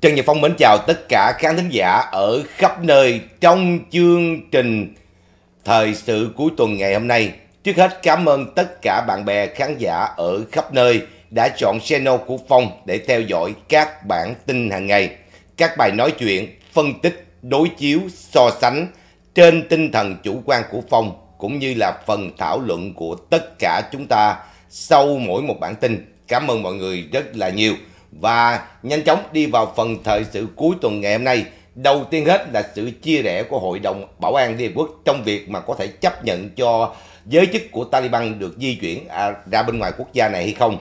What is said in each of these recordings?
Trần Nhật Phong mến chào tất cả khán thính giả ở khắp nơi trong chương trình Thời sự cuối tuần ngày hôm nay. Trước hết cảm ơn tất cả bạn bè khán giả ở khắp nơi đã chọn channel của Phong để theo dõi các bản tin hàng ngày, các bài nói chuyện, phân tích, đối chiếu, so sánh trên tinh thần chủ quan của Phong cũng như là phần thảo luận của tất cả chúng ta sau mỗi một bản tin. Cảm ơn mọi người rất là nhiều và nhanh chóng đi vào phần thời sự cuối tuần ngày hôm nay. Đầu tiên hết là sự chia rẽ của Hội đồng Bảo an Liên Hợp Quốc trong việc mà có thể chấp nhận cho giới chức của Taliban được di chuyển à, ra bên ngoài quốc gia này hay không.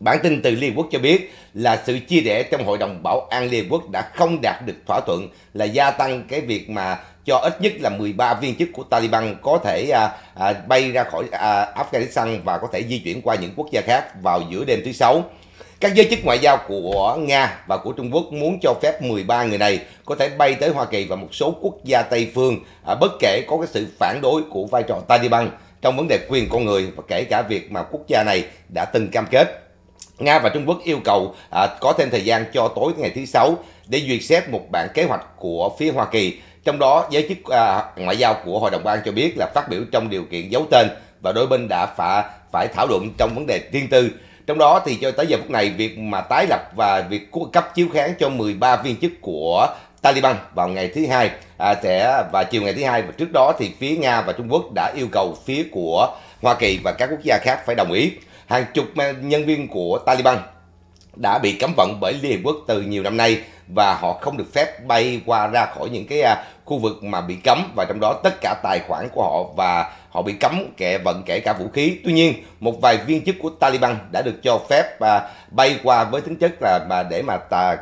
Bản tin từ Liên Quốc cho biết là sự chia rẽ trong Hội đồng Bảo an Liên Quốc đã không đạt được thỏa thuận là gia tăng cái việc mà cho ít nhất là 13 viên chức của Taliban có thể à, à, bay ra khỏi à, Afghanistan và có thể di chuyển qua những quốc gia khác vào giữa đêm thứ Sáu. Các giới chức ngoại giao của Nga và của Trung Quốc muốn cho phép 13 người này có thể bay tới Hoa Kỳ và một số quốc gia Tây phương à, bất kể có cái sự phản đối của vai trò Taliban trong vấn đề quyền con người và kể cả việc mà quốc gia này đã từng cam kết. Nga và Trung Quốc yêu cầu à, có thêm thời gian cho tối ngày thứ Sáu để duyệt xét một bản kế hoạch của phía Hoa Kỳ. Trong đó, giới chức à, ngoại giao của Hội đồng an cho biết là phát biểu trong điều kiện giấu tên và đối bên đã phải, phải thảo luận trong vấn đề riêng tư trong đó thì cho tới giờ phút này việc mà tái lập và việc cấp chiếu kháng cho 13 viên chức của Taliban vào ngày thứ hai à, sẽ và chiều ngày thứ hai và trước đó thì phía Nga và Trung Quốc đã yêu cầu phía của Hoa Kỳ và các quốc gia khác phải đồng ý. Hàng chục nhân viên của Taliban đã bị cấm vận bởi Liên Hiệp Quốc từ nhiều năm nay và họ không được phép bay qua ra khỏi những cái à, khu vực mà bị cấm và trong đó tất cả tài khoản của họ và họ bị cấm kẻ vận kể cả vũ khí. Tuy nhiên, một vài viên chức của Taliban đã được cho phép à, bay qua với tính chất là mà để mà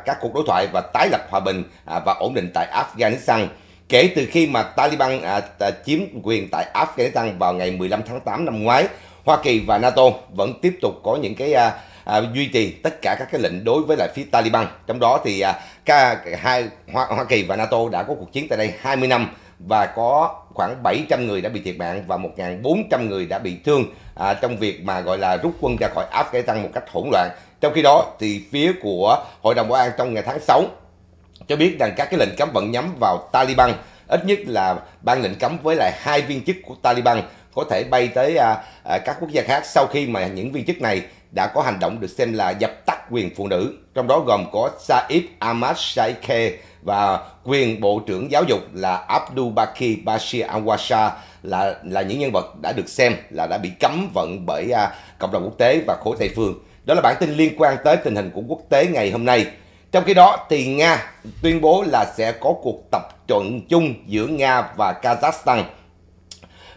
các cuộc đối thoại và tái lập hòa bình à, và ổn định tại Afghanistan. Kể từ khi mà Taliban à, chiếm quyền tại Afghanistan vào ngày 15 tháng 8 năm ngoái, Hoa Kỳ và NATO vẫn tiếp tục có những cái à, à, duy trì tất cả các cái lệnh đối với lại phía Taliban trong đó thì à, cả hai Hoa, Hoa Kỳ và NATO đã có cuộc chiến tại đây 20 năm và có khoảng 700 người đã bị thiệt mạng và 1.400 người đã bị thương à, trong việc mà gọi là rút quân ra khỏi Afghanistan một cách hỗn loạn. Trong khi đó thì phía của Hội đồng Bảo an trong ngày tháng 6 cho biết rằng các cái lệnh cấm vận nhắm vào Taliban ít nhất là ban lệnh cấm với lại hai viên chức của Taliban có thể bay tới à, à, các quốc gia khác sau khi mà những viên chức này đã có hành động được xem là dập tắt quyền phụ nữ, trong đó gồm có Saif Ahmad Shaikhe và quyền Bộ trưởng Giáo dục là Abdul Baki Bashir Anwasha là là những nhân vật đã được xem là đã bị cấm vận bởi à, cộng đồng quốc tế và khối Tây phương. Đó là bản tin liên quan tới tình hình của quốc tế ngày hôm nay. Trong khi đó thì Nga tuyên bố là sẽ có cuộc tập trận chung giữa Nga và Kazakhstan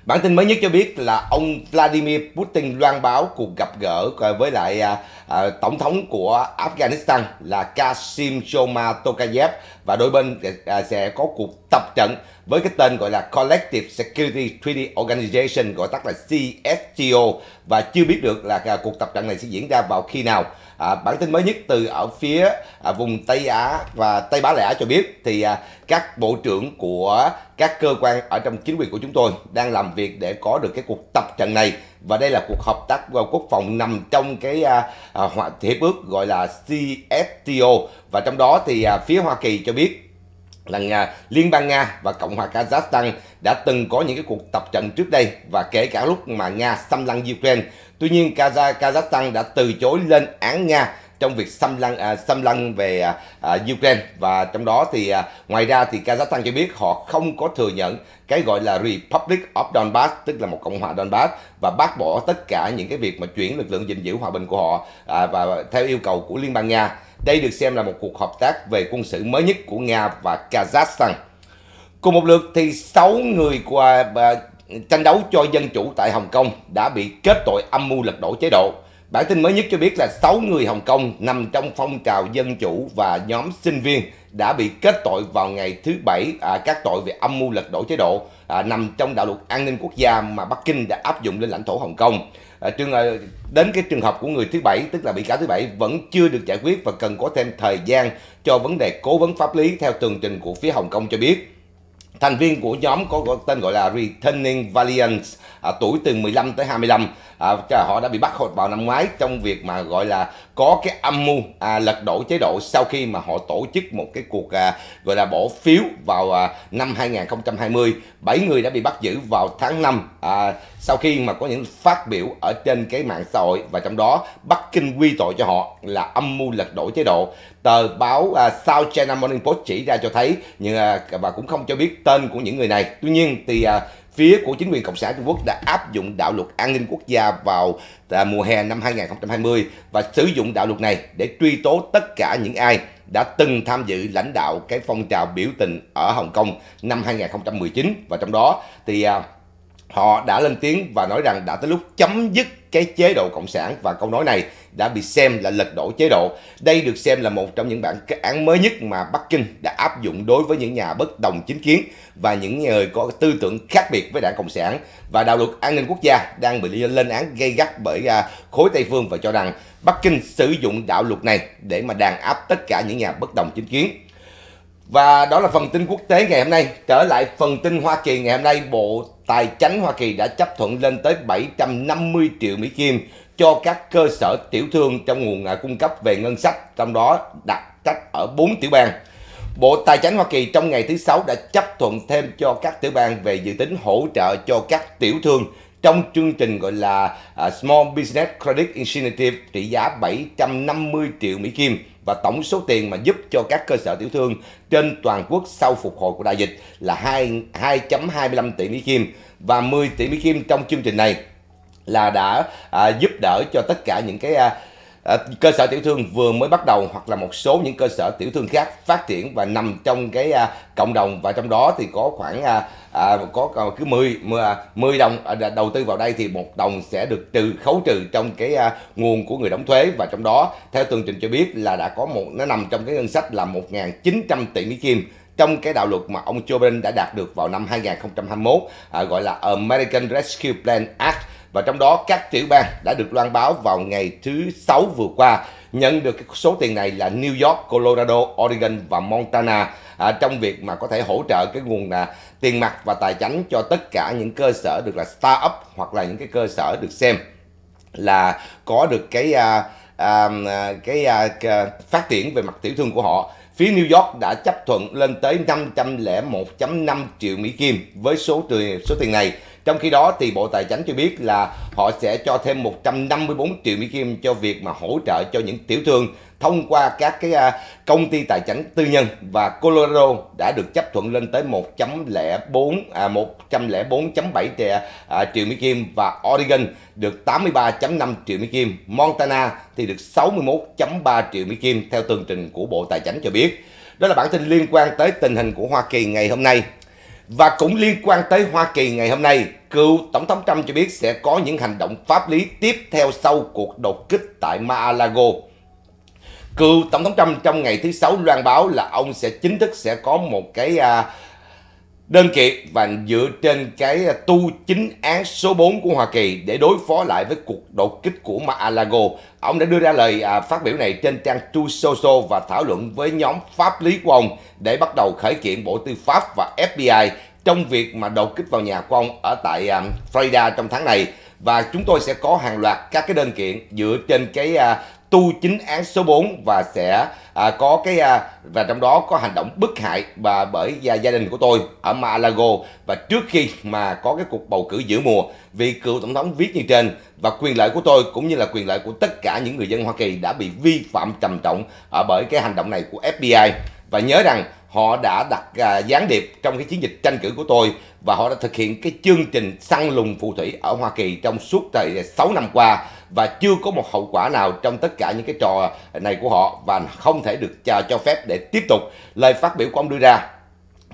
Bản tin mới nhất cho biết là ông Vladimir Putin loan báo cuộc gặp gỡ với lại à, à, tổng thống của Afghanistan là Kasim Joma Tokayev và đôi bên à, sẽ có cuộc tập trận với cái tên gọi là Collective Security Treaty Organization gọi tắt là CSTO và chưa biết được là à, cuộc tập trận này sẽ diễn ra vào khi nào. À, bản tin mới nhất từ ở phía à, vùng Tây Á và Tây Bá Lẻ cho biết thì à, các bộ trưởng của các cơ quan ở trong chính quyền của chúng tôi đang làm việc để có được cái cuộc tập trận này và đây là cuộc hợp tác quốc phòng nằm trong cái à, à, hiệp ước gọi là CSTO và trong đó thì à, phía Hoa Kỳ cho biết là Nga, Liên bang Nga và Cộng hòa Kazakhstan đã từng có những cái cuộc tập trận trước đây và kể cả lúc mà Nga xâm lăng Ukraine Tuy nhiên Kazakhstan đã từ chối lên án Nga trong việc xâm lăng à, xâm lăng về à, à, Ukraine và trong đó thì à, ngoài ra thì Kazakhstan cho biết họ không có thừa nhận cái gọi là Republic of Donbass tức là một cộng hòa Donbass và bác bỏ tất cả những cái việc mà chuyển lực lượng gìn giữ hòa bình của họ à, và theo yêu cầu của Liên bang Nga. Đây được xem là một cuộc hợp tác về quân sự mới nhất của Nga và Kazakhstan. Cùng một lượt thì 6 người của à, tranh đấu cho dân chủ tại Hồng Kông đã bị kết tội âm mưu lật đổ chế độ. Bản tin mới nhất cho biết là 6 người Hồng Kông nằm trong phong trào dân chủ và nhóm sinh viên đã bị kết tội vào ngày thứ Bảy à, các tội về âm mưu lật đổ chế độ à, nằm trong đạo luật an ninh quốc gia mà Bắc Kinh đã áp dụng lên lãnh thổ Hồng Kông. À, trường, à, đến cái trường hợp của người thứ Bảy, tức là bị cáo thứ Bảy vẫn chưa được giải quyết và cần có thêm thời gian cho vấn đề cố vấn pháp lý theo tường trình của phía Hồng Kông cho biết. Thành viên của nhóm có tên gọi là Returning Valiant à, tuổi từ 15 tới 25 à, họ đã bị bắt vào năm ngoái trong việc mà gọi là có cái âm mưu à, lật đổ chế độ sau khi mà họ tổ chức một cái cuộc à, gọi là bỏ phiếu vào à, năm 2020 7 người đã bị bắt giữ vào tháng 5 à, sau khi mà có những phát biểu ở trên cái mạng xã hội và trong đó Bắc Kinh quy tội cho họ là âm mưu lật đổ chế độ. Tờ báo uh, South China Morning Post chỉ ra cho thấy nhưng uh, và cũng không cho biết tên của những người này. Tuy nhiên thì uh, phía của chính quyền Cộng sản Trung Quốc đã áp dụng đạo luật an ninh quốc gia vào à, mùa hè năm 2020 và sử dụng đạo luật này để truy tố tất cả những ai đã từng tham dự lãnh đạo cái phong trào biểu tình ở Hồng Kông năm 2019 và trong đó thì à, Họ đã lên tiếng và nói rằng đã tới lúc chấm dứt cái chế độ Cộng sản và câu nói này đã bị xem là lật đổ chế độ. Đây được xem là một trong những bản án mới nhất mà Bắc Kinh đã áp dụng đối với những nhà bất đồng chính kiến và những người có tư tưởng khác biệt với đảng Cộng sản. Và đạo luật an ninh quốc gia đang bị lên án gây gắt bởi à, khối Tây Phương và cho rằng Bắc Kinh sử dụng đạo luật này để mà đàn áp tất cả những nhà bất đồng chính kiến. Và đó là phần tin quốc tế ngày hôm nay. Trở lại phần tin Hoa Kỳ ngày hôm nay, Bộ Tài chánh Hoa Kỳ đã chấp thuận lên tới 750 triệu Mỹ Kim cho các cơ sở tiểu thương trong nguồn à, cung cấp về ngân sách, trong đó đặt cách ở 4 tiểu bang. Bộ Tài chánh Hoa Kỳ trong ngày thứ Sáu đã chấp thuận thêm cho các tiểu bang về dự tính hỗ trợ cho các tiểu thương trong chương trình gọi là à, Small Business Credit Initiative trị giá 750 triệu Mỹ Kim và tổng số tiền mà giúp cho các cơ sở tiểu thương trên toàn quốc sau phục hồi của đại dịch là 2 2.25 tỷ Mỹ Kim và 10 tỷ Mỹ Kim trong chương trình này là đã à, giúp đỡ cho tất cả những cái à, à, cơ sở tiểu thương vừa mới bắt đầu hoặc là một số những cơ sở tiểu thương khác phát triển và nằm trong cái à, cộng đồng và trong đó thì có khoảng à, à, có cứ 10, 10 à, đồng à, đầu tư vào đây thì một đồng sẽ được trừ khấu trừ trong cái à, nguồn của người đóng thuế và trong đó theo tường trình cho biết là đã có một nó nằm trong cái ngân sách là 1.900 tỷ Mỹ Kim trong cái đạo luật mà ông Joe Biden đã đạt được vào năm 2021 à, gọi là American Rescue Plan Act và trong đó các tiểu bang đã được loan báo vào ngày thứ sáu vừa qua nhận được cái số tiền này là New York, Colorado, Oregon và Montana à, trong việc mà có thể hỗ trợ cái nguồn là tiền mặt và tài chính cho tất cả những cơ sở được là startup hoặc là những cái cơ sở được xem là có được cái à, à, à cái à, phát triển về mặt tiểu thương của họ. Phía New York đã chấp thuận lên tới 501.5 triệu Mỹ Kim với số tiền số tiền này. Trong khi đó thì Bộ Tài chính cho biết là họ sẽ cho thêm 154 triệu Mỹ Kim cho việc mà hỗ trợ cho những tiểu thương thông qua các cái à, công ty tài chính tư nhân và Colorado đã được chấp thuận lên tới 1.04 à 104.7 à, triệu, Mỹ Kim và Oregon được 83.5 triệu Mỹ Kim, Montana thì được 61.3 triệu Mỹ Kim theo tường trình của Bộ Tài chính cho biết. Đó là bản tin liên quan tới tình hình của Hoa Kỳ ngày hôm nay. Và cũng liên quan tới Hoa Kỳ ngày hôm nay, cựu Tổng thống Trump cho biết sẽ có những hành động pháp lý tiếp theo sau cuộc đột kích tại Mar-a-Lago cựu tổng thống Trump trong ngày thứ sáu loan báo là ông sẽ chính thức sẽ có một cái à, đơn kiện và dựa trên cái tu chính án số 4 của Hoa Kỳ để đối phó lại với cuộc đột kích của Mar-a-Lago. Ông đã đưa ra lời à, phát biểu này trên trang True Social và thảo luận với nhóm pháp lý của ông để bắt đầu khởi kiện Bộ Tư pháp và FBI trong việc mà đột kích vào nhà của ông ở tại à, Florida trong tháng này và chúng tôi sẽ có hàng loạt các cái đơn kiện dựa trên cái tu chính án số 4 và sẽ à, có cái à, và trong đó có hành động bức hại và bởi gia, gia đình của tôi ở Malago và trước khi mà có cái cuộc bầu cử giữa mùa vị cựu tổng thống viết như trên và quyền lợi của tôi cũng như là quyền lợi của tất cả những người dân Hoa Kỳ đã bị vi phạm trầm trọng ở à, bởi cái hành động này của FBI và nhớ rằng họ đã đặt à, gián điệp trong cái chiến dịch tranh cử của tôi và họ đã thực hiện cái chương trình săn lùng phù thủy ở Hoa Kỳ trong suốt thời 6 à, năm qua và chưa có một hậu quả nào trong tất cả những cái trò này của họ và không thể được cho, cho phép để tiếp tục lời phát biểu của ông đưa ra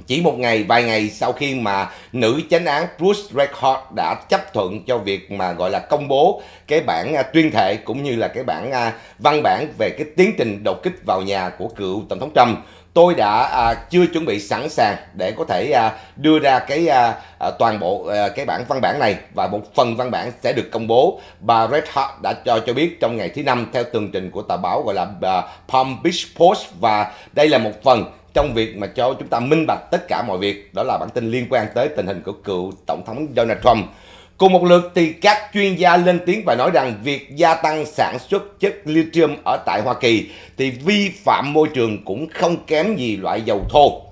chỉ một ngày vài ngày sau khi mà nữ chánh án Bruce Redcord đã chấp thuận cho việc mà gọi là công bố cái bản à, tuyên thệ cũng như là cái bản à, văn bản về cái tiến trình đột kích vào nhà của cựu tổng thống Trump tôi đã à, chưa chuẩn bị sẵn sàng để có thể à, đưa ra cái à, à, toàn bộ à, cái bản văn bản này và một phần văn bản sẽ được công bố. Bà Red Hot đã cho cho biết trong ngày thứ năm theo tường trình của tờ báo gọi là à, Palm Beach Post và đây là một phần trong việc mà cho chúng ta minh bạch tất cả mọi việc đó là bản tin liên quan tới tình hình của cựu tổng thống Donald Trump. Cùng một lượt thì các chuyên gia lên tiếng và nói rằng việc gia tăng sản xuất chất lithium ở tại Hoa Kỳ thì vi phạm môi trường cũng không kém gì loại dầu thô.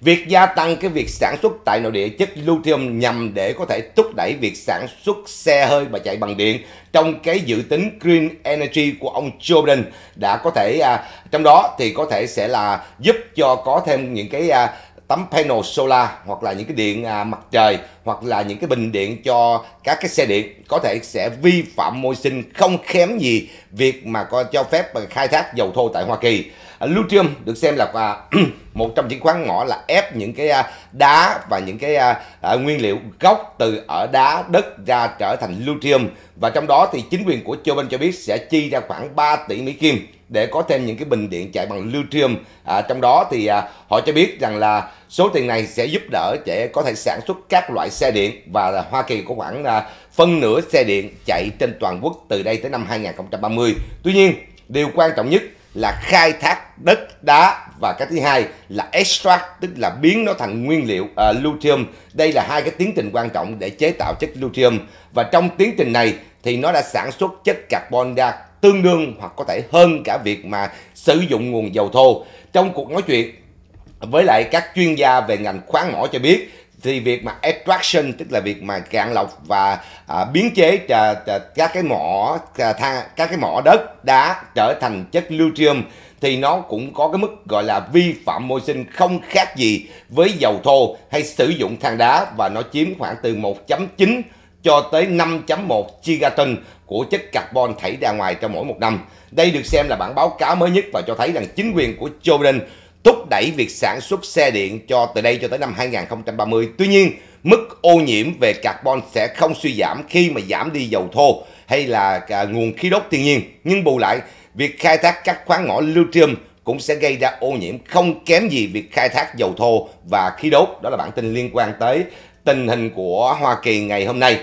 Việc gia tăng cái việc sản xuất tại nội địa chất lithium nhằm để có thể thúc đẩy việc sản xuất xe hơi và chạy bằng điện trong cái dự tính Green Energy của ông Joe Biden đã có thể à, trong đó thì có thể sẽ là giúp cho có thêm những cái à, tấm panel solar hoặc là những cái điện à, mặt trời hoặc là những cái bình điện cho các cái xe điện có thể sẽ vi phạm môi sinh không kém gì việc mà có cho phép khai thác dầu thô tại Hoa Kỳ. À, Lithium được xem là à, một trong những khoáng ngõ là ép những cái à, đá và những cái à, à, nguyên liệu gốc từ ở đá đất ra trở thành lithium và trong đó thì chính quyền của châu Biden cho biết sẽ chi ra khoảng 3 tỷ Mỹ Kim để có thêm những cái bình điện chạy bằng lithium à, trong đó thì à, họ cho biết rằng là số tiền này sẽ giúp đỡ để có thể sản xuất các loại xe điện và là Hoa Kỳ có khoảng à, phân nửa xe điện chạy trên toàn quốc từ đây tới năm 2030 tuy nhiên điều quan trọng nhất là khai thác đất đá và cái thứ hai là extract tức là biến nó thành nguyên liệu uh, lithium đây là hai cái tiến trình quan trọng để chế tạo chất lithium và trong tiến trình này thì nó đã sản xuất chất carbon dioxide tương đương hoặc có thể hơn cả việc mà sử dụng nguồn dầu thô. Trong cuộc nói chuyện với lại các chuyên gia về ngành khoáng mỏ cho biết thì việc mà extraction tức là việc mà cạn lọc và à, biến chế à, à, các cái mỏ à, tha, các cái mỏ đất đá trở thành chất lithium thì nó cũng có cái mức gọi là vi phạm môi sinh không khác gì với dầu thô hay sử dụng than đá và nó chiếm khoảng từ 1.9 cho tới 5.1 gigaton của chất carbon thải ra ngoài trong mỗi một năm. Đây được xem là bản báo cáo mới nhất và cho thấy rằng chính quyền của Joe Biden thúc đẩy việc sản xuất xe điện cho từ đây cho tới năm 2030. Tuy nhiên, mức ô nhiễm về carbon sẽ không suy giảm khi mà giảm đi dầu thô hay là à, nguồn khí đốt thiên nhiên. Nhưng bù lại, việc khai thác các khoáng mỏ lithium cũng sẽ gây ra ô nhiễm không kém gì việc khai thác dầu thô và khí đốt. Đó là bản tin liên quan tới tình hình của Hoa Kỳ ngày hôm nay.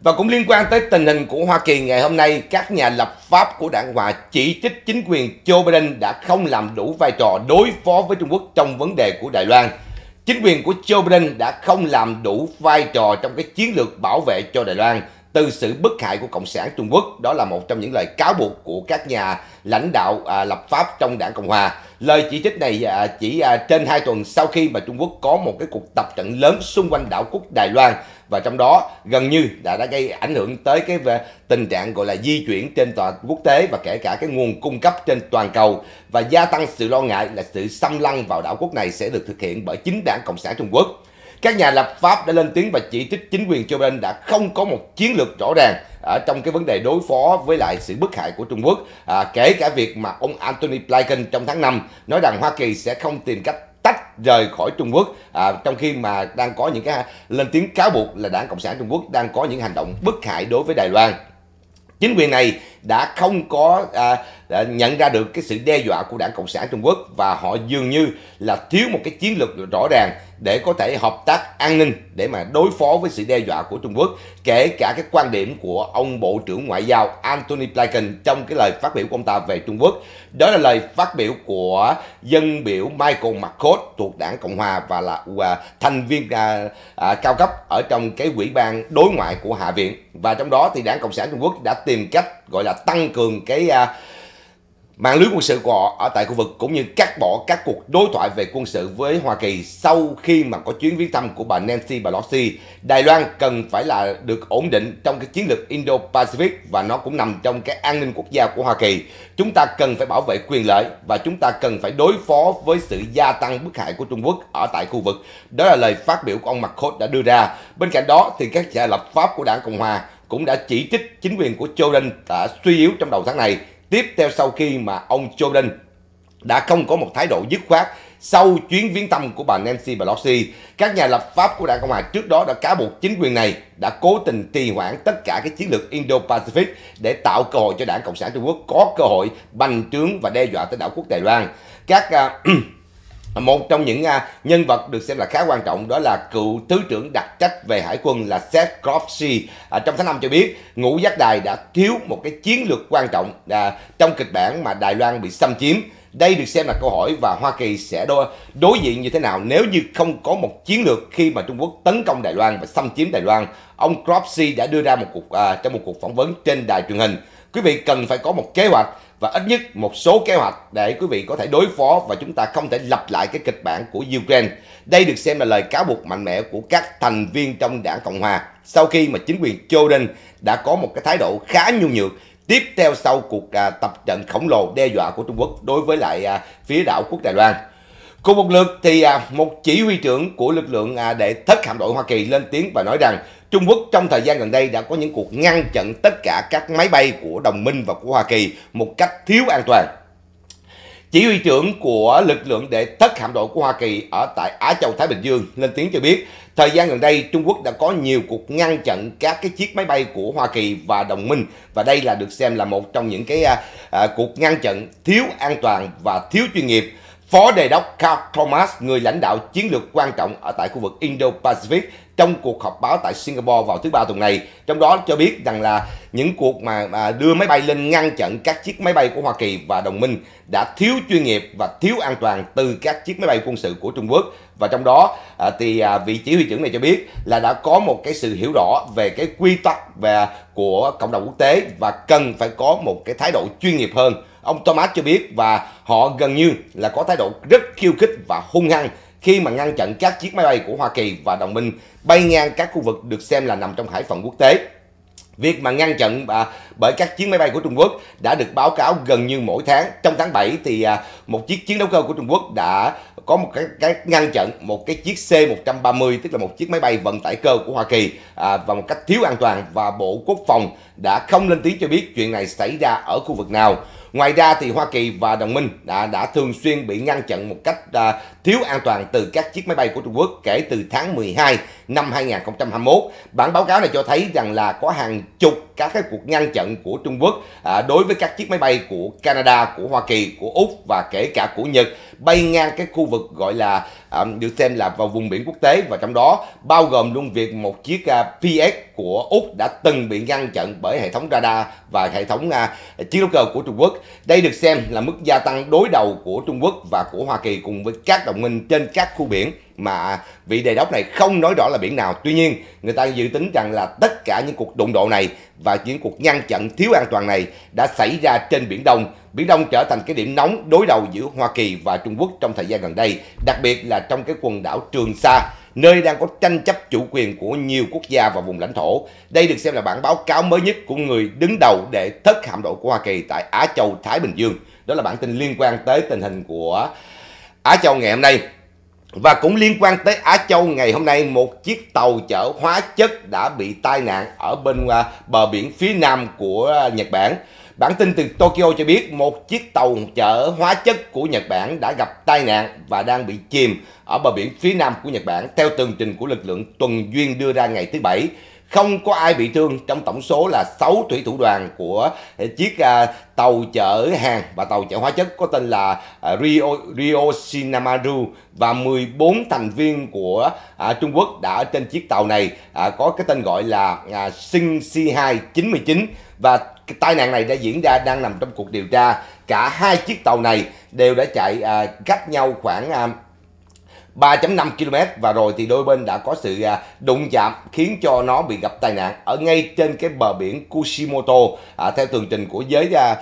Và cũng liên quan tới tình hình của Hoa Kỳ ngày hôm nay, các nhà lập pháp của đảng Hòa chỉ trích chính quyền Joe Biden đã không làm đủ vai trò đối phó với Trung Quốc trong vấn đề của Đài Loan. Chính quyền của Joe Biden đã không làm đủ vai trò trong cái chiến lược bảo vệ cho Đài Loan từ sự bất hại của Cộng sản Trung Quốc. Đó là một trong những lời cáo buộc của các nhà lãnh đạo à, lập pháp trong đảng Cộng Hòa. Lời chỉ trích này à, chỉ à, trên hai tuần sau khi mà Trung Quốc có một cái cuộc tập trận lớn xung quanh đảo quốc Đài Loan và trong đó gần như đã đã gây ảnh hưởng tới cái tình trạng gọi là di chuyển trên toàn quốc tế và kể cả cái nguồn cung cấp trên toàn cầu và gia tăng sự lo ngại là sự xâm lăng vào đảo quốc này sẽ được thực hiện bởi chính đảng Cộng sản Trung Quốc. Các nhà lập pháp đã lên tiếng và chỉ trích chính quyền Joe Biden đã không có một chiến lược rõ ràng ở à, trong cái vấn đề đối phó với lại sự bức hại của Trung Quốc, à, kể cả việc mà ông Anthony Blinken trong tháng 5 nói rằng Hoa Kỳ sẽ không tìm cách tách rời khỏi Trung Quốc à, trong khi mà đang có những cái lên tiếng cáo buộc là Đảng Cộng sản Trung Quốc đang có những hành động bức hại đối với Đài Loan chính quyền này đã không có à, đã à, nhận ra được cái sự đe dọa của đảng cộng sản trung quốc và họ dường như là thiếu một cái chiến lược rõ ràng để có thể hợp tác an ninh để mà đối phó với sự đe dọa của Trung Quốc, kể cả cái quan điểm của ông Bộ trưởng Ngoại giao Antony Blinken trong cái lời phát biểu của ông ta về Trung Quốc. Đó là lời phát biểu của dân biểu Michael McCord thuộc đảng Cộng Hòa và là à, thành viên à, à, cao cấp ở trong cái quỹ ban đối ngoại của Hạ viện. Và trong đó thì đảng Cộng sản Trung Quốc đã tìm cách gọi là tăng cường cái... À, Mạng lưới quân sự của họ ở tại khu vực cũng như cắt bỏ các cuộc đối thoại về quân sự với Hoa Kỳ sau khi mà có chuyến viếng thăm của bà Nancy Pelosi, Đài Loan cần phải là được ổn định trong cái chiến lược Indo-Pacific và nó cũng nằm trong cái an ninh quốc gia của Hoa Kỳ. Chúng ta cần phải bảo vệ quyền lợi và chúng ta cần phải đối phó với sự gia tăng bức hại của Trung Quốc ở tại khu vực. Đó là lời phát biểu của ông McCord đã đưa ra. Bên cạnh đó thì các nhà lập pháp của đảng Cộng Hòa cũng đã chỉ trích chính quyền của Joe Biden đã suy yếu trong đầu tháng này tiếp theo sau khi mà ông Joe Biden đã không có một thái độ dứt khoát sau chuyến viếng thăm của bà Nancy Pelosi. Các nhà lập pháp của Đảng Cộng hòa trước đó đã cáo buộc chính quyền này đã cố tình trì hoãn tất cả các chiến lược Indo-Pacific để tạo cơ hội cho Đảng Cộng sản Trung Quốc có cơ hội bành trướng và đe dọa tới đảo quốc Đài Loan. Các uh, một trong những à, nhân vật được xem là khá quan trọng đó là cựu thứ trưởng đặc trách về hải quân là Seth Cropsey à, trong tháng năm cho biết ngũ giác đài đã thiếu một cái chiến lược quan trọng à, trong kịch bản mà Đài Loan bị xâm chiếm đây được xem là câu hỏi và Hoa Kỳ sẽ đối, diện như thế nào nếu như không có một chiến lược khi mà Trung Quốc tấn công Đài Loan và xâm chiếm Đài Loan. Ông Cropsey đã đưa ra một cuộc trong một cuộc phỏng vấn trên đài truyền hình quý vị cần phải có một kế hoạch và ít nhất một số kế hoạch để quý vị có thể đối phó và chúng ta không thể lặp lại cái kịch bản của Ukraine. Đây được xem là lời cáo buộc mạnh mẽ của các thành viên trong đảng Cộng Hòa sau khi mà chính quyền Jordan đã có một cái thái độ khá nhu nhược tiếp theo sau cuộc à, tập trận khổng lồ đe dọa của Trung Quốc đối với lại à, phía đảo quốc Đài Loan. Cùng một lượt thì à, một chỉ huy trưởng của lực lượng à, đệ thất hạm đội Hoa Kỳ lên tiếng và nói rằng Trung Quốc trong thời gian gần đây đã có những cuộc ngăn chặn tất cả các máy bay của đồng minh và của Hoa Kỳ một cách thiếu an toàn. Chỉ huy trưởng của lực lượng để thất hạm đội của Hoa Kỳ ở tại Á Châu Thái Bình Dương lên tiếng cho biết, thời gian gần đây Trung Quốc đã có nhiều cuộc ngăn chặn các cái chiếc máy bay của Hoa Kỳ và đồng minh và đây là được xem là một trong những cái à, à cuộc ngăn chặn thiếu an toàn và thiếu chuyên nghiệp Phó Đề đốc Carl Thomas, người lãnh đạo chiến lược quan trọng ở tại khu vực Indo-Pacific trong cuộc họp báo tại Singapore vào thứ ba tuần này. Trong đó cho biết rằng là những cuộc mà, mà đưa máy bay lên ngăn chặn các chiếc máy bay của Hoa Kỳ và đồng minh đã thiếu chuyên nghiệp và thiếu an toàn từ các chiếc máy bay quân sự của Trung Quốc. Và trong đó à, thì à, vị chỉ huy trưởng này cho biết là đã có một cái sự hiểu rõ về cái quy tắc về của cộng đồng quốc tế và cần phải có một cái thái độ chuyên nghiệp hơn Ông Thomas cho biết và họ gần như là có thái độ rất khiêu khích và hung hăng khi mà ngăn chặn các chiếc máy bay của Hoa Kỳ và đồng minh bay ngang các khu vực được xem là nằm trong hải phận quốc tế. Việc mà ngăn chặn bởi các chiến máy bay của Trung Quốc đã được báo cáo gần như mỗi tháng. Trong tháng 7 thì à, một chiếc chiến đấu cơ của Trung Quốc đã có một cái, cái ngăn chặn một cái chiếc C-130 tức là một chiếc máy bay vận tải cơ của Hoa Kỳ à, và một cách thiếu an toàn và Bộ Quốc phòng đã không lên tiếng cho biết chuyện này xảy ra ở khu vực nào. Ngoài ra thì Hoa Kỳ và đồng minh đã đã thường xuyên bị ngăn chặn một cách à, thiếu an toàn từ các chiếc máy bay của Trung Quốc kể từ tháng 12 năm 2021. Bản báo cáo này cho thấy rằng là có hàng chục các cái cuộc ngăn chặn của Trung Quốc à, đối với các chiếc máy bay của Canada, của Hoa Kỳ, của Úc và kể cả của Nhật bay ngang cái khu vực gọi là được xem là vào vùng biển quốc tế và trong đó bao gồm luôn việc một chiếc à, PS của Úc đã từng bị ngăn chặn bởi hệ thống radar và hệ thống à, chiến đấu cơ của Trung Quốc. Đây được xem là mức gia tăng đối đầu của Trung Quốc và của Hoa Kỳ cùng với các đồng minh trên các khu biển mà vị đề đốc này không nói rõ là biển nào. Tuy nhiên, người ta dự tính rằng là tất cả những cuộc đụng độ này và những cuộc ngăn chặn thiếu an toàn này đã xảy ra trên Biển Đông. Biển Đông trở thành cái điểm nóng đối đầu giữa Hoa Kỳ và Trung Quốc trong thời gian gần đây, đặc biệt là trong cái quần đảo Trường Sa nơi đang có tranh chấp chủ quyền của nhiều quốc gia và vùng lãnh thổ. Đây được xem là bản báo cáo mới nhất của người đứng đầu để thất hạm đội của Hoa Kỳ tại Á Châu Thái Bình Dương. Đó là bản tin liên quan tới tình hình của Á Châu ngày hôm nay. Và cũng liên quan tới Á Châu ngày hôm nay một chiếc tàu chở hóa chất đã bị tai nạn ở bên à, bờ biển phía nam của Nhật Bản. Bản tin từ Tokyo cho biết một chiếc tàu chở hóa chất của Nhật Bản đã gặp tai nạn và đang bị chìm ở bờ biển phía nam của Nhật Bản theo tường trình của lực lượng tuần duyên đưa ra ngày thứ Bảy không có ai bị thương trong tổng số là 6 thủy thủ đoàn của chiếc à, tàu chở hàng và tàu chở hóa chất có tên là à, Rio, Rio Shinamaru và 14 thành viên của à, Trung Quốc đã ở trên chiếc tàu này có cái tên gọi là à, Sinh C2 99 và tai nạn này đã diễn ra đang nằm trong cuộc điều tra cả hai chiếc tàu này đều đã chạy cách nhau khoảng 3.5 km và rồi thì đôi bên đã có sự à, đụng chạm khiến cho nó bị gặp tai nạn ở ngay trên cái bờ biển Kushimoto à, theo tường trình của giới à,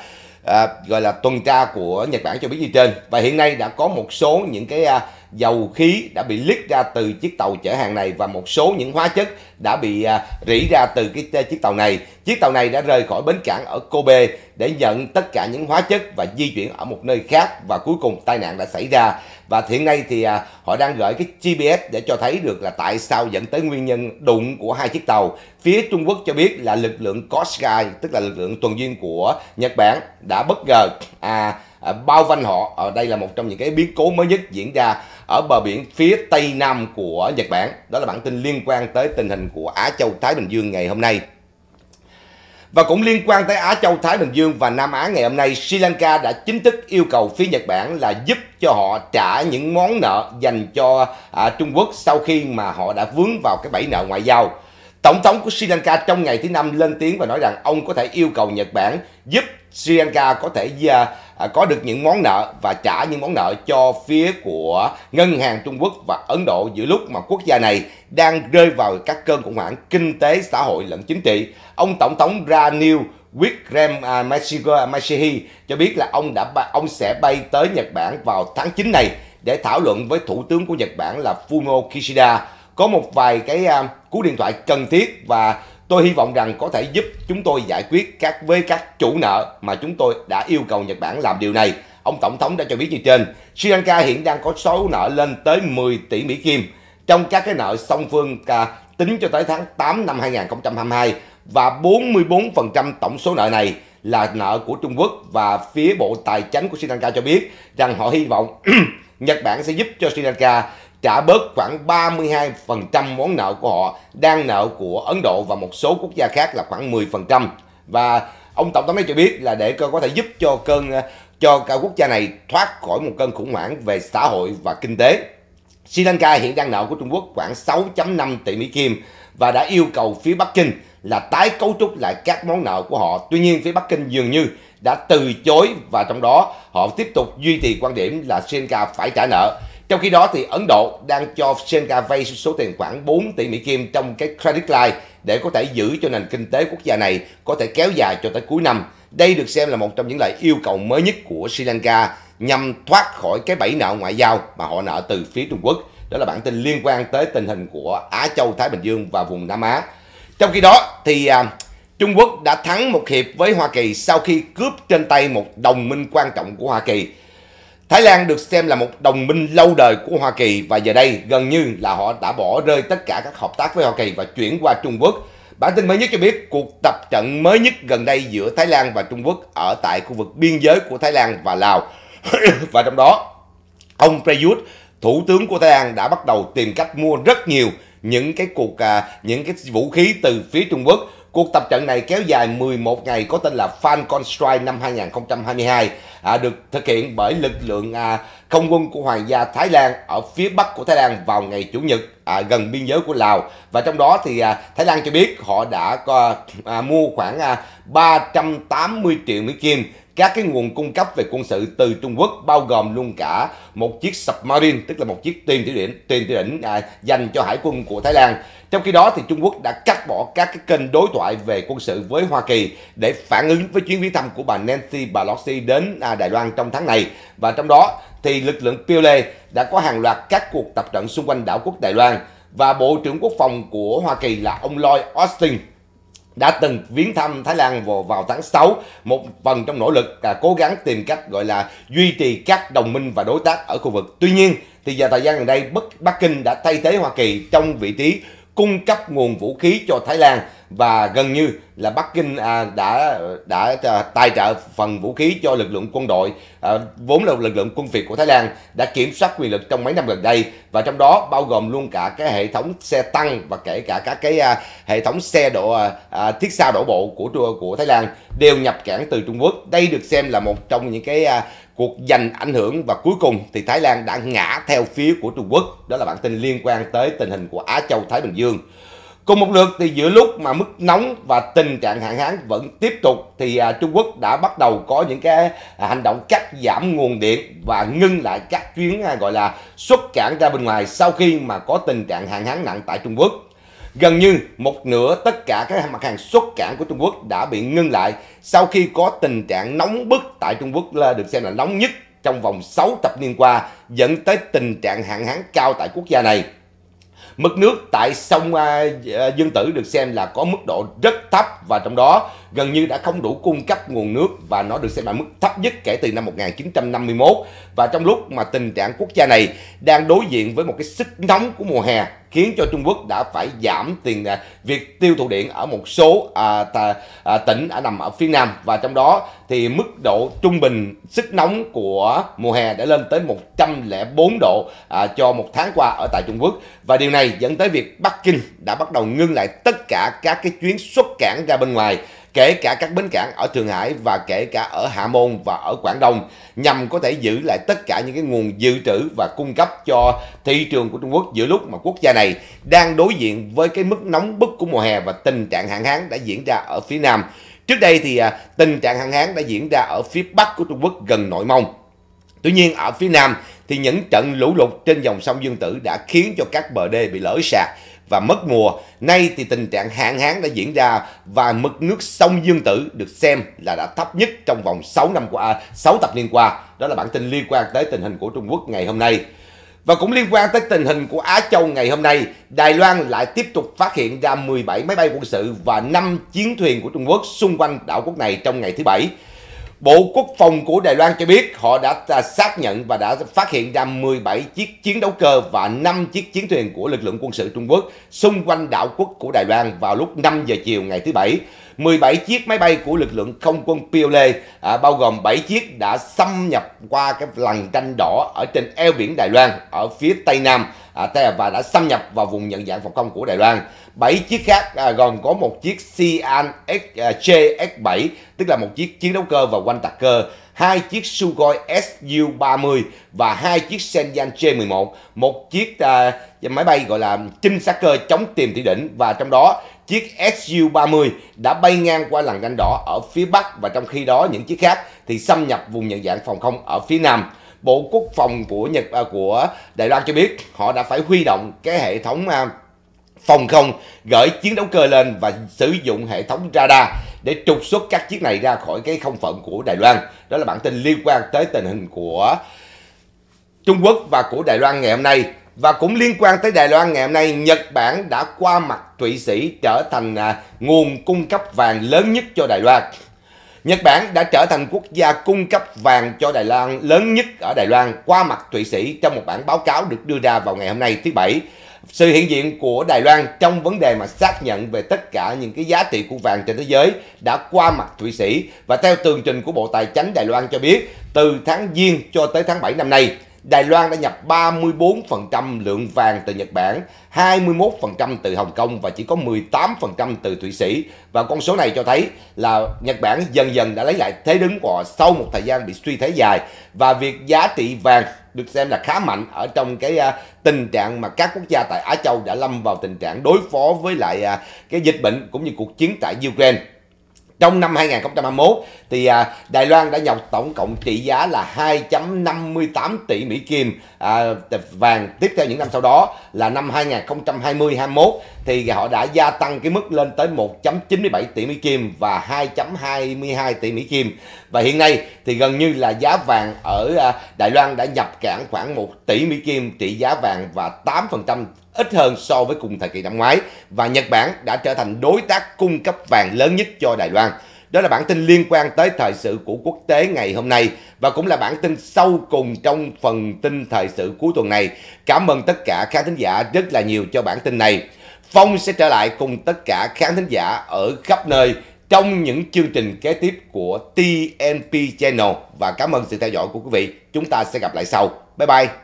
à, gọi là tuần tra của Nhật Bản cho biết như trên và hiện nay đã có một số những cái à, dầu khí đã bị lít ra từ chiếc tàu chở hàng này và một số những hóa chất đã bị à, rỉ ra từ cái à, chiếc tàu này. Chiếc tàu này đã rời khỏi bến cảng ở Kobe để nhận tất cả những hóa chất và di chuyển ở một nơi khác và cuối cùng tai nạn đã xảy ra và hiện nay thì à, họ đang gửi cái GPS để cho thấy được là tại sao dẫn tới nguyên nhân đụng của hai chiếc tàu phía Trung Quốc cho biết là lực lượng Coast Guard tức là lực lượng tuần duyên của Nhật Bản đã bất ngờ à, à bao quanh họ ở ờ, đây là một trong những cái biến cố mới nhất diễn ra ở bờ biển phía tây nam của Nhật Bản đó là bản tin liên quan tới tình hình của Á Châu Thái Bình Dương ngày hôm nay và cũng liên quan tới Á Châu, Thái Bình Dương và Nam Á ngày hôm nay, Sri Lanka đã chính thức yêu cầu phía Nhật Bản là giúp cho họ trả những món nợ dành cho à, Trung Quốc sau khi mà họ đã vướng vào cái bẫy nợ ngoại giao. Tổng thống của Sri Lanka trong ngày thứ Năm lên tiếng và nói rằng ông có thể yêu cầu Nhật Bản giúp Sri Lanka có thể à, à, có được những món nợ và trả những món nợ cho phía của ngân hàng Trung Quốc và Ấn Độ giữa lúc mà quốc gia này đang rơi vào các cơn khủng hoảng kinh tế, xã hội lẫn chính trị. Ông Tổng thống Ranil Wickremesinghe cho biết là ông đã ông sẽ bay tới Nhật Bản vào tháng 9 này để thảo luận với thủ tướng của Nhật Bản là Fumio Kishida. Có một vài cái à, cú điện thoại cần thiết và tôi hy vọng rằng có thể giúp chúng tôi giải quyết các với các chủ nợ mà chúng tôi đã yêu cầu Nhật Bản làm điều này. Ông Tổng thống đã cho biết như trên, Sri Lanka hiện đang có số nợ lên tới 10 tỷ Mỹ Kim. Trong các cái nợ song phương tính cho tới tháng 8 năm 2022 và 44% tổng số nợ này là nợ của Trung Quốc và phía Bộ Tài chánh của Sri Lanka cho biết rằng họ hy vọng Nhật Bản sẽ giúp cho Sri Lanka trả bớt khoảng 32% món nợ của họ đang nợ của Ấn Độ và một số quốc gia khác là khoảng 10%. Và ông tổng thống ấy cho biết là để có thể giúp cho cơn cho cả quốc gia này thoát khỏi một cơn khủng hoảng về xã hội và kinh tế. Sri Lanka hiện đang nợ của Trung Quốc khoảng 6.5 tỷ Mỹ Kim và đã yêu cầu phía Bắc Kinh là tái cấu trúc lại các món nợ của họ. Tuy nhiên, phía Bắc Kinh dường như đã từ chối và trong đó họ tiếp tục duy trì quan điểm là Sri Lanka phải trả nợ. Trong khi đó thì Ấn Độ đang cho vay số tiền khoảng 4 tỷ Mỹ Kim trong cái credit line để có thể giữ cho nền kinh tế quốc gia này có thể kéo dài cho tới cuối năm. Đây được xem là một trong những lời yêu cầu mới nhất của Sri Lanka nhằm thoát khỏi cái bẫy nợ ngoại giao mà họ nợ từ phía Trung Quốc. Đó là bản tin liên quan tới tình hình của Á Châu, Thái Bình Dương và vùng Nam Á. Trong khi đó thì à, Trung Quốc đã thắng một hiệp với Hoa Kỳ sau khi cướp trên tay một đồng minh quan trọng của Hoa Kỳ Thái Lan được xem là một đồng minh lâu đời của Hoa Kỳ và giờ đây gần như là họ đã bỏ rơi tất cả các hợp tác với Hoa Kỳ và chuyển qua Trung Quốc. Bản tin mới nhất cho biết cuộc tập trận mới nhất gần đây giữa Thái Lan và Trung Quốc ở tại khu vực biên giới của Thái Lan và Lào. và trong đó, ông Prayut, thủ tướng của Thái Lan đã bắt đầu tìm cách mua rất nhiều những cái cuộc à, những cái vũ khí từ phía Trung Quốc Cuộc tập trận này kéo dài 11 ngày có tên là Falcon Strike năm 2022 à, được thực hiện bởi lực lượng à, không quân của Hoàng gia Thái Lan ở phía bắc của Thái Lan vào ngày Chủ nhật à, gần biên giới của Lào. Và trong đó thì à, Thái Lan cho biết họ đã à, à, mua khoảng à, 380 triệu Mỹ Kim các cái nguồn cung cấp về quân sự từ Trung Quốc bao gồm luôn cả một chiếc submarine tức là một chiếc tiền tiểu điểm tiền tiểu đỉnh à, dành cho hải quân của Thái Lan trong khi đó, thì Trung Quốc đã cắt bỏ các cái kênh đối thoại về quân sự với Hoa Kỳ để phản ứng với chuyến viếng thăm của bà Nancy Pelosi đến à, Đài Loan trong tháng này. Và trong đó, thì lực lượng PLA đã có hàng loạt các cuộc tập trận xung quanh đảo quốc Đài Loan và Bộ trưởng Quốc phòng của Hoa Kỳ là ông Lloyd Austin đã từng viếng thăm Thái Lan vào, vào tháng 6, một phần trong nỗ lực à, cố gắng tìm cách gọi là duy trì các đồng minh và đối tác ở khu vực. Tuy nhiên, thì giờ thời gian gần đây, Bắc, Bắc Kinh đã thay thế Hoa Kỳ trong vị trí cung cấp nguồn vũ khí cho Thái Lan và gần như là Bắc Kinh à, đã đã à, tài trợ phần vũ khí cho lực lượng quân đội à, vốn là lực lượng quân Việt của Thái Lan đã kiểm soát quyền lực trong mấy năm gần đây và trong đó bao gồm luôn cả cái hệ thống xe tăng và kể cả các cái à, hệ thống xe độ à, à, thiết xa đổ bộ của của Thái Lan đều nhập cảng từ Trung Quốc đây được xem là một trong những cái à, cuộc giành ảnh hưởng và cuối cùng thì Thái Lan đã ngã theo phía của Trung Quốc. Đó là bản tin liên quan tới tình hình của Á Châu Thái Bình Dương. Cùng một lượt thì giữa lúc mà mức nóng và tình trạng hạn hán vẫn tiếp tục thì à, Trung Quốc đã bắt đầu có những cái à, hành động cắt giảm nguồn điện và ngưng lại các chuyến à, gọi là xuất cảng ra bên ngoài sau khi mà có tình trạng hạn hán nặng tại Trung Quốc. Gần như một nửa tất cả các mặt hàng xuất cảng của Trung Quốc đã bị ngưng lại sau khi có tình trạng nóng bức tại Trung Quốc là được xem là nóng nhất trong vòng 6 thập niên qua dẫn tới tình trạng hạn hán cao tại quốc gia này. Mực nước tại sông à, Dương Tử được xem là có mức độ rất thấp và trong đó gần như đã không đủ cung cấp nguồn nước và nó được xem là mức thấp nhất kể từ năm 1951 và trong lúc mà tình trạng quốc gia này đang đối diện với một cái sức nóng của mùa hè khiến cho Trung Quốc đã phải giảm tiền à, việc tiêu thụ điện ở một số à, tà, à, tỉnh ở nằm ở phía Nam và trong đó thì mức độ trung bình sức nóng của mùa hè đã lên tới 104 độ à, cho một tháng qua ở tại Trung Quốc và điều này dẫn tới việc Bắc Kinh đã bắt đầu ngưng lại tất cả các cái chuyến xuất cảng ra bên ngoài kể cả các bến cảng ở Thượng Hải và kể cả ở Hạ Môn và ở Quảng Đông nhằm có thể giữ lại tất cả những cái nguồn dự trữ và cung cấp cho thị trường của Trung Quốc giữa lúc mà quốc gia này đang đối diện với cái mức nóng bức của mùa hè và tình trạng hạn hán đã diễn ra ở phía Nam. Trước đây thì à, tình trạng hạn hán đã diễn ra ở phía Bắc của Trung Quốc gần Nội Mông. Tuy nhiên ở phía Nam thì những trận lũ lụt trên dòng sông Dương Tử đã khiến cho các bờ đê bị lỡ sạt và mất mùa. Nay thì tình trạng hạn hán đã diễn ra và mực nước sông Dương Tử được xem là đã thấp nhất trong vòng 6 năm qua, 6 tập liên qua. Đó là bản tin liên quan tới tình hình của Trung Quốc ngày hôm nay. Và cũng liên quan tới tình hình của Á Châu ngày hôm nay, Đài Loan lại tiếp tục phát hiện ra 17 máy bay quân sự và 5 chiến thuyền của Trung Quốc xung quanh đảo quốc này trong ngày thứ Bảy. Bộ Quốc phòng của Đài Loan cho biết họ đã xác nhận và đã phát hiện ra 17 chiếc chiến đấu cơ và 5 chiếc chiến thuyền của lực lượng quân sự Trung Quốc xung quanh đảo quốc của Đài Loan vào lúc 5 giờ chiều ngày thứ Bảy. 17 chiếc máy bay của lực lượng không quân Piole à, bao gồm 7 chiếc đã xâm nhập qua cái lằn tranh đỏ ở trên eo biển Đài Loan ở phía Tây Nam à, và đã xâm nhập vào vùng nhận dạng phòng công của Đài Loan. 7 chiếc khác à, gồm có một chiếc Cian à, JX7 tức là một chiếc chiến đấu cơ và quanh tạc cơ hai chiếc Sugoi SU-30 và hai chiếc Shenzhen J11, một chiếc uh, máy bay gọi là trinh sát cơ chống tìm tỷ đỉnh và trong đó chiếc Su-30 đã bay ngang qua làn ranh đỏ ở phía Bắc và trong khi đó những chiếc khác thì xâm nhập vùng nhận dạng phòng không ở phía Nam. Bộ Quốc phòng của Nhật à, của Đài Loan cho biết họ đã phải huy động cái hệ thống à, phòng không gửi chiến đấu cơ lên và sử dụng hệ thống radar để trục xuất các chiếc này ra khỏi cái không phận của Đài Loan. Đó là bản tin liên quan tới tình hình của Trung Quốc và của Đài Loan ngày hôm nay. Và cũng liên quan tới Đài Loan ngày hôm nay, Nhật Bản đã qua mặt Thụy Sĩ trở thành à, nguồn cung cấp vàng lớn nhất cho Đài Loan. Nhật Bản đã trở thành quốc gia cung cấp vàng cho Đài Loan lớn nhất ở Đài Loan qua mặt Thụy Sĩ trong một bản báo cáo được đưa ra vào ngày hôm nay thứ Bảy sự hiện diện của Đài Loan trong vấn đề mà xác nhận về tất cả những cái giá trị của vàng trên thế giới đã qua mặt Thụy Sĩ và theo tường trình của Bộ Tài chánh Đài Loan cho biết từ tháng Giêng cho tới tháng 7 năm nay Đài Loan đã nhập 34% lượng vàng từ Nhật Bản, 21% từ Hồng Kông và chỉ có 18% từ Thụy Sĩ. Và con số này cho thấy là Nhật Bản dần dần đã lấy lại thế đứng của họ sau một thời gian bị suy thế dài. Và việc giá trị vàng được xem là khá mạnh ở trong cái à, tình trạng mà các quốc gia tại Á Châu đã lâm vào tình trạng đối phó với lại à, cái dịch bệnh cũng như cuộc chiến tại Ukraine trong năm 2021 thì à, Đài Loan đã nhập tổng cộng trị giá là 2.58 tỷ Mỹ Kim à, vàng tiếp theo những năm sau đó là năm 2020 21 thì họ đã gia tăng cái mức lên tới 1.97 tỷ Mỹ Kim và 2.22 tỷ Mỹ Kim. Và hiện nay thì gần như là giá vàng ở à, Đài Loan đã nhập cảng khoảng 1 tỷ Mỹ Kim trị giá vàng và 8% ít hơn so với cùng thời kỳ năm ngoái và Nhật Bản đã trở thành đối tác cung cấp vàng lớn nhất cho Đài Loan. Đó là bản tin liên quan tới thời sự của quốc tế ngày hôm nay và cũng là bản tin sâu cùng trong phần tin thời sự cuối tuần này. Cảm ơn tất cả khán thính giả rất là nhiều cho bản tin này. Phong sẽ trở lại cùng tất cả khán thính giả ở khắp nơi trong những chương trình kế tiếp của TNP Channel và cảm ơn sự theo dõi của quý vị. Chúng ta sẽ gặp lại sau. Bye bye.